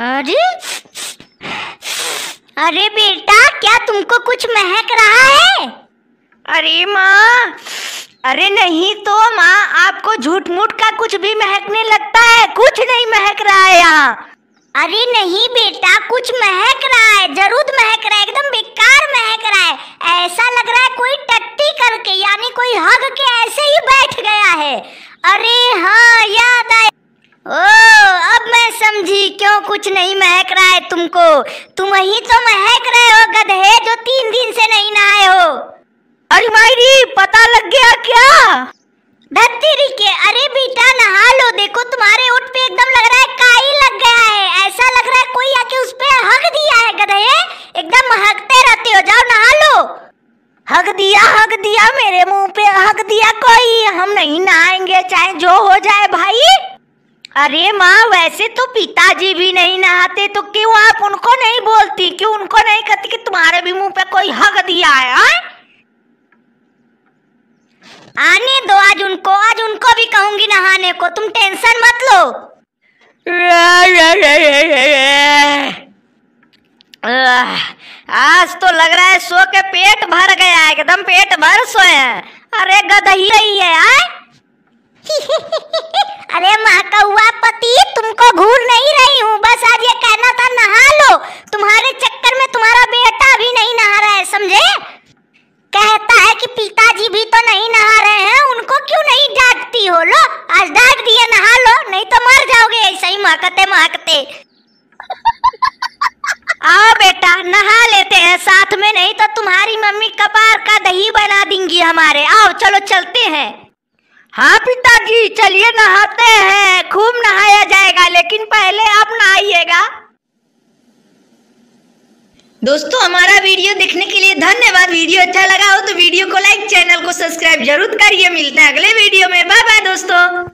अरे अरे बेटा क्या तुमको कुछ महक रहा है अरे माँ अरे नहीं तो माँ आपको झूठ मूठ का कुछ भी महकने लगता है कुछ नहीं महक रहा है यहाँ अरे नहीं बेटा कुछ महक रहा है जरूर महक रहा है एकदम बेकार महक रहा है ऐसा लग रहा है कोई टट्टी करके यानी कोई हग के ऐसे ही बैठ गया है अरे हाँ याद आया ओ जी क्यों कुछ नहीं महक रहा है तुमको तुम ही तो महक रहे हो गधे जो तीन दिन से नहीं नहाए हो अरे मायरी पता लग गया क्या धरती के अरे बेटा नहा लो देखो तुम्हारे ओट पे एकदम लग रहा है काई लग गया है ऐसा लग रहा है कोई आके उस पे हक दिया है गधे एकदम हकते रहते हो जाओ नहा लो हक दिया हक दिया मेरे मुंह पे हक दिया कोई हम नहीं नहाएंगे चाहे जो हो जाए भाई अरे माँ वैसे तो पिताजी भी नहीं नहाते तो क्यों आप उनको नहीं बोलती क्यों उनको नहीं कहती कि तुम्हारे भी मुंह पे कोई हक दिया है आ? आने दो आज उनको आज उनको भी कहूंगी नहाने को तुम टेंशन मत लो आज तो लग रहा है सो के पेट भर गया है एकदम पेट भर सोए हैं अरे गदही है आ? अरे माँ महकते महकते आओ बेटा नहा लेते हैं साथ में नहीं तो तुम्हारी मम्मी कपार का दही बना देंगी हमारे आओ चलो चलते हैं हाँ पिताजी चलिए नहाते हैं खूब नहाया जाएगा लेकिन पहले आप नहाइएगा दोस्तों हमारा वीडियो देखने के लिए धन्यवाद वीडियो अच्छा लगा हो तो वीडियो को लाइक चैनल को सब्सक्राइब जरूर करिए मिलते हैं अगले वीडियो में बाय बाय दोस्तों